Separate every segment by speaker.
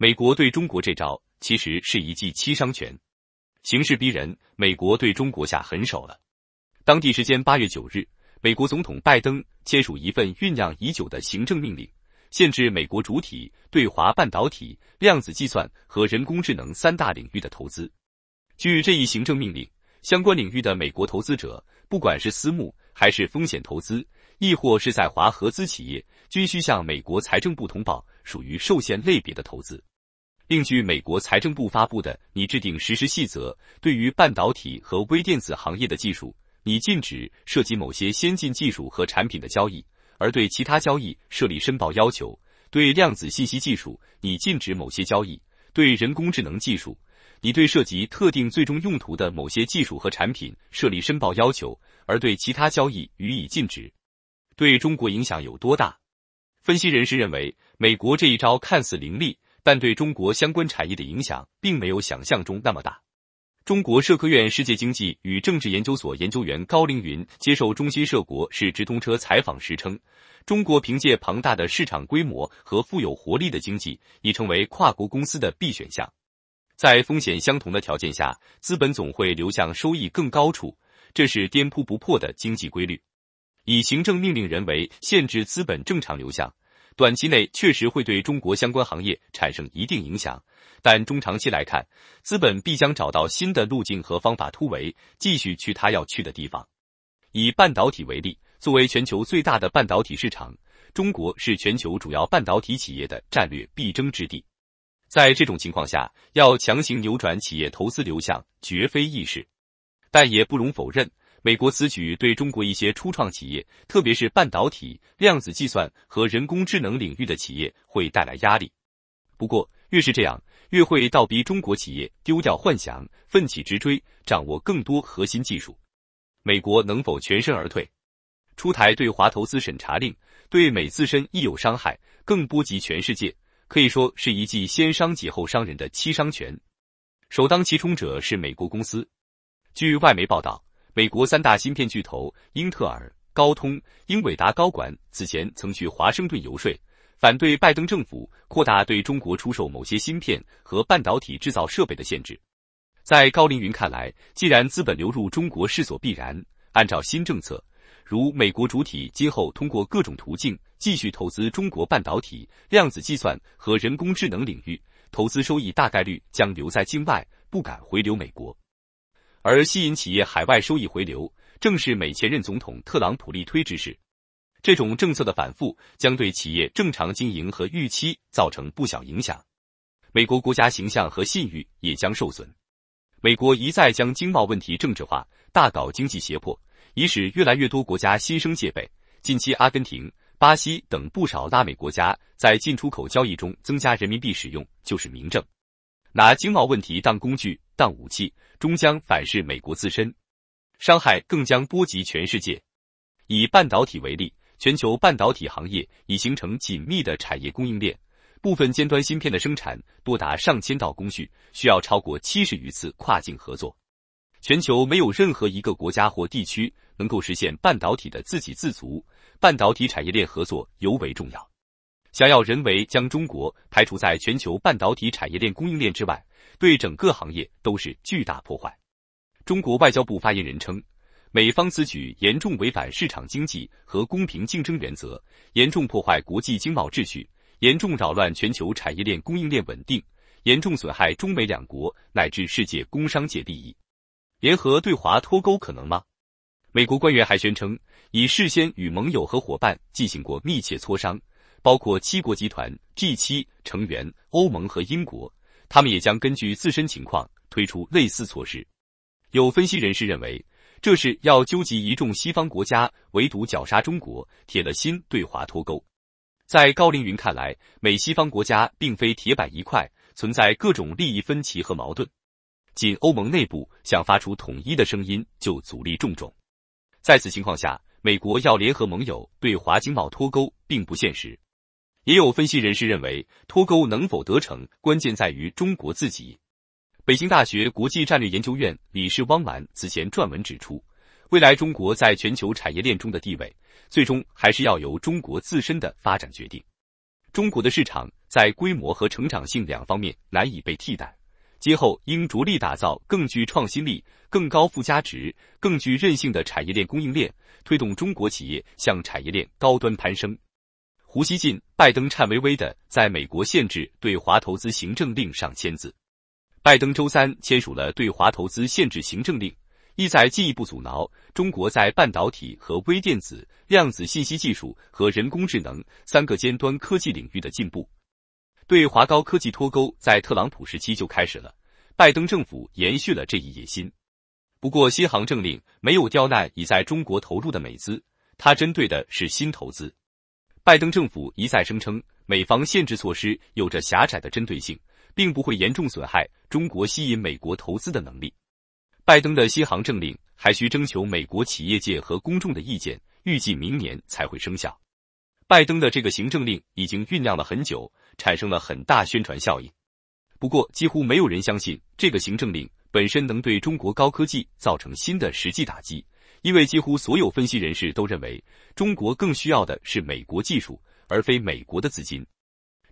Speaker 1: 美国对中国这招其实是一记七伤拳，形势逼人，美国对中国下狠手了。当地时间八月九日，美国总统拜登签署一份酝酿已久的行政命令，限制美国主体对华半导体、量子计算和人工智能三大领域的投资。据这一行政命令，相关领域的美国投资者，不管是私募还是风险投资，亦或是在华合资企业。均需向美国财政部通报属于受限类别的投资。另据美国财政部发布的拟制定实施细则，对于半导体和微电子行业的技术，拟禁止涉及某些先进技术和产品的交易，而对其他交易设立申报要求；对量子信息技术，拟禁止某些交易；对人工智能技术，拟对涉及特定最终用途的某些技术和产品设立申报要求，而对其他交易予以禁止。对中国影响有多大？分析人士认为，美国这一招看似凌厉，但对中国相关产业的影响并没有想象中那么大。中国社科院世界经济与政治研究所研究员高凌云接受中新社国是直通车采访时称，中国凭借庞大的市场规模和富有活力的经济，已成为跨国公司的必选项。在风险相同的条件下，资本总会流向收益更高处，这是颠扑不破的经济规律。以行政命令人为限制资本正常流向，短期内确实会对中国相关行业产生一定影响，但中长期来看，资本必将找到新的路径和方法突围，继续去它要去的地方。以半导体为例，作为全球最大的半导体市场，中国是全球主要半导体企业的战略必争之地。在这种情况下，要强行扭转企业投资流向绝非易事，但也不容否认。美国此举对中国一些初创企业，特别是半导体、量子计算和人工智能领域的企业会带来压力。不过，越是这样，越会倒逼中国企业丢掉幻想，奋起直追，掌握更多核心技术。美国能否全身而退？出台对华投资审查令，对美自身亦有伤害，更波及全世界，可以说是一记先伤己后伤人的七伤拳。首当其冲者是美国公司。据外媒报道。美国三大芯片巨头英特尔、高通、英伟达高管此前曾去华盛顿游说，反对拜登政府扩大对中国出售某些芯片和半导体制造设备的限制。在高凌云看来，既然资本流入中国势所必然，按照新政策，如美国主体今后通过各种途径继续投资中国半导体、量子计算和人工智能领域，投资收益大概率将留在境外，不敢回流美国。而吸引企业海外收益回流，正是美前任总统特朗普力推之事。这种政策的反复，将对企业正常经营和预期造成不小影响，美国国家形象和信誉也将受损。美国一再将经贸问题政治化，大搞经济胁迫，已使越来越多国家心生戒备。近期，阿根廷、巴西等不少拉美国家在进出口交易中增加人民币使用，就是明证。拿经贸问题当工具。当武器，终将反噬美国自身，伤害更将波及全世界。以半导体为例，全球半导体行业已形成紧密的产业供应链，部分尖端芯片的生产多达上千道工序，需要超过七十余次跨境合作。全球没有任何一个国家或地区能够实现半导体的自给自足，半导体产业链合作尤为重要。想要人为将中国排除在全球半导体产业链供应链之外，对整个行业都是巨大破坏。中国外交部发言人称，美方此举严重违反市场经济和公平竞争原则，严重破坏国际经贸秩序，严重扰乱全球产业链供应链稳定，严重损害中美两国乃至世界工商界利益。联合对华脱钩可能吗？美国官员还宣称，已事先与盟友和伙伴进行过密切磋商。包括七国集团 （G7） 成员、欧盟和英国，他们也将根据自身情况推出类似措施。有分析人士认为，这是要纠集一众西方国家，唯独绞杀中国，铁了心对华脱钩。在高凌云看来，美西方国家并非铁板一块，存在各种利益分歧和矛盾。仅欧盟内部想发出统一的声音就阻力重重。在此情况下，美国要联合盟友对华经贸脱钩并不现实。也有分析人士认为，脱钩能否得逞，关键在于中国自己。北京大学国际战略研究院理事汪澜此前撰文指出，未来中国在全球产业链中的地位，最终还是要由中国自身的发展决定。中国的市场在规模和成长性两方面难以被替代，今后应着力打造更具创新力、更高附加值、更具韧性的产业链供应链，推动中国企业向产业链高端攀升。胡锡进、拜登颤巍巍的在美国限制对华投资行政令上签字。拜登周三签署了对华投资限制行政令，意在进一步阻挠中国在半导体和微电子、量子信息技术和人工智能三个尖端科技领域的进步。对华高科技脱钩在特朗普时期就开始了，拜登政府延续了这一野心。不过，新行政令没有刁难已在中国投入的美资，它针对的是新投资。拜登政府一再声称，美方限制措施有着狭窄的针对性，并不会严重损害中国吸引美国投资的能力。拜登的新行政令还需征求美国企业界和公众的意见，预计明年才会生效。拜登的这个行政令已经酝酿了很久，产生了很大宣传效应。不过，几乎没有人相信这个行政令本身能对中国高科技造成新的实际打击。因为几乎所有分析人士都认为，中国更需要的是美国技术，而非美国的资金。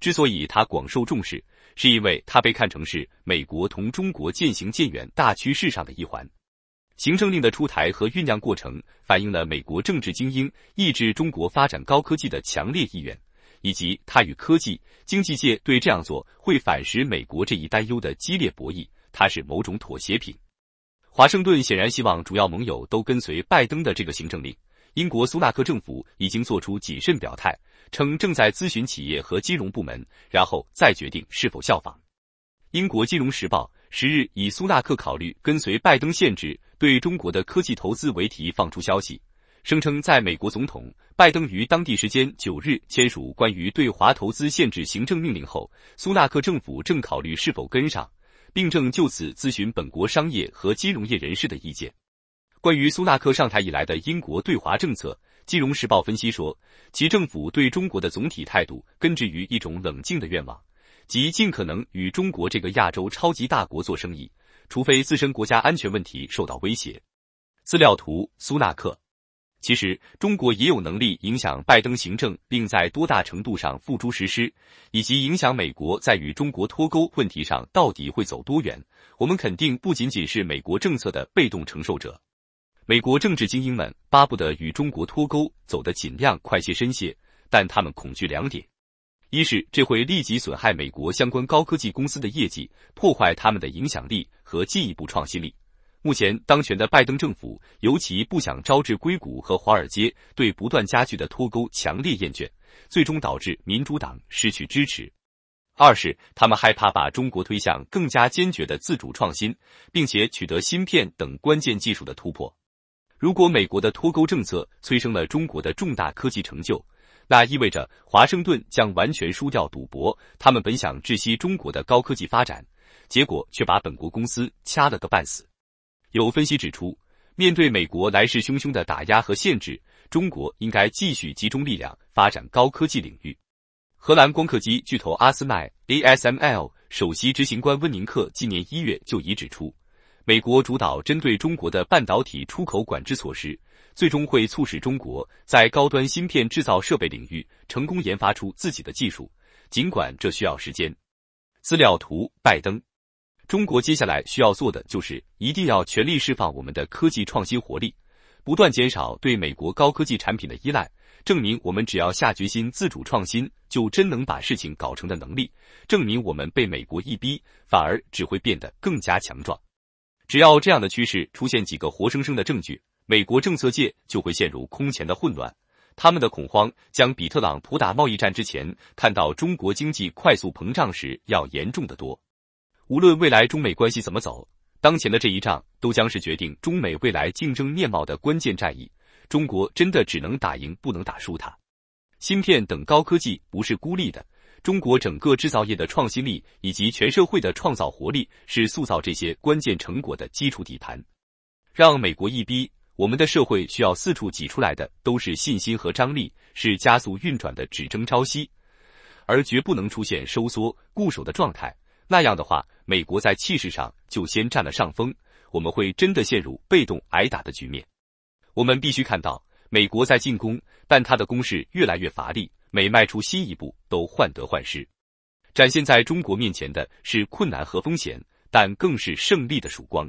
Speaker 1: 之所以它广受重视，是因为它被看成是美国同中国渐行渐远大趋势上的一环。行政令的出台和酝酿过程，反映了美国政治精英抑制中国发展高科技的强烈意愿，以及它与科技经济界对这样做会反噬美国这一担忧的激烈博弈。它是某种妥协品。华盛顿显然希望主要盟友都跟随拜登的这个行政令。英国苏纳克政府已经做出谨慎表态，称正在咨询企业和金融部门，然后再决定是否效仿。英国《金融时报》十日以“苏纳克考虑跟随拜登限制对中国的科技投资”为题放出消息，声称在美国总统拜登于当地时间九日签署关于对华投资限制行政命令后，苏纳克政府正考虑是否跟上。并正就此咨询本国商业和金融业人士的意见。关于苏纳克上台以来的英国对华政策，《金融时报》分析说，其政府对中国的总体态度根植于一种冷静的愿望，即尽可能与中国这个亚洲超级大国做生意，除非自身国家安全问题受到威胁。资料图：苏纳克。其实，中国也有能力影响拜登行政，并在多大程度上付诸实施，以及影响美国在与中国脱钩问题上到底会走多远。我们肯定不仅仅是美国政策的被动承受者。美国政治精英们巴不得与中国脱钩走得尽量快些深些，但他们恐惧两点：一是这会立即损害美国相关高科技公司的业绩，破坏他们的影响力和进一步创新力。目前当权的拜登政府尤其不想招致硅谷和华尔街对不断加剧的脱钩强烈厌倦，最终导致民主党失去支持。二是他们害怕把中国推向更加坚决的自主创新，并且取得芯片等关键技术的突破。如果美国的脱钩政策催生了中国的重大科技成就，那意味着华盛顿将完全输掉赌博。他们本想窒息中国的高科技发展，结果却把本国公司掐了个半死。有分析指出，面对美国来势汹汹的打压和限制，中国应该继续集中力量发展高科技领域。荷兰光刻机巨头阿斯麦 （ASML） 首席执行官温宁克今年一月就已指出，美国主导针对中国的半导体出口管制措施，最终会促使中国在高端芯片制造设备领域成功研发出自己的技术，尽管这需要时间。资料图：拜登。中国接下来需要做的就是一定要全力释放我们的科技创新活力，不断减少对美国高科技产品的依赖，证明我们只要下决心自主创新，就真能把事情搞成的能力，证明我们被美国一逼，反而只会变得更加强壮。只要这样的趋势出现几个活生生的证据，美国政策界就会陷入空前的混乱，他们的恐慌将比特朗普打贸易战之前看到中国经济快速膨胀时要严重的多。无论未来中美关系怎么走，当前的这一仗都将是决定中美未来竞争面貌的关键战役。中国真的只能打赢，不能打输。它芯片等高科技不是孤立的，中国整个制造业的创新力以及全社会的创造活力是塑造这些关键成果的基础底盘。让美国一逼，我们的社会需要四处挤出来的都是信心和张力，是加速运转的只争朝夕，而绝不能出现收缩固守的状态。那样的话。美国在气势上就先占了上风，我们会真的陷入被动挨打的局面。我们必须看到，美国在进攻，但他的攻势越来越乏力，每迈出新一步都患得患失。展现在中国面前的是困难和风险，但更是胜利的曙光。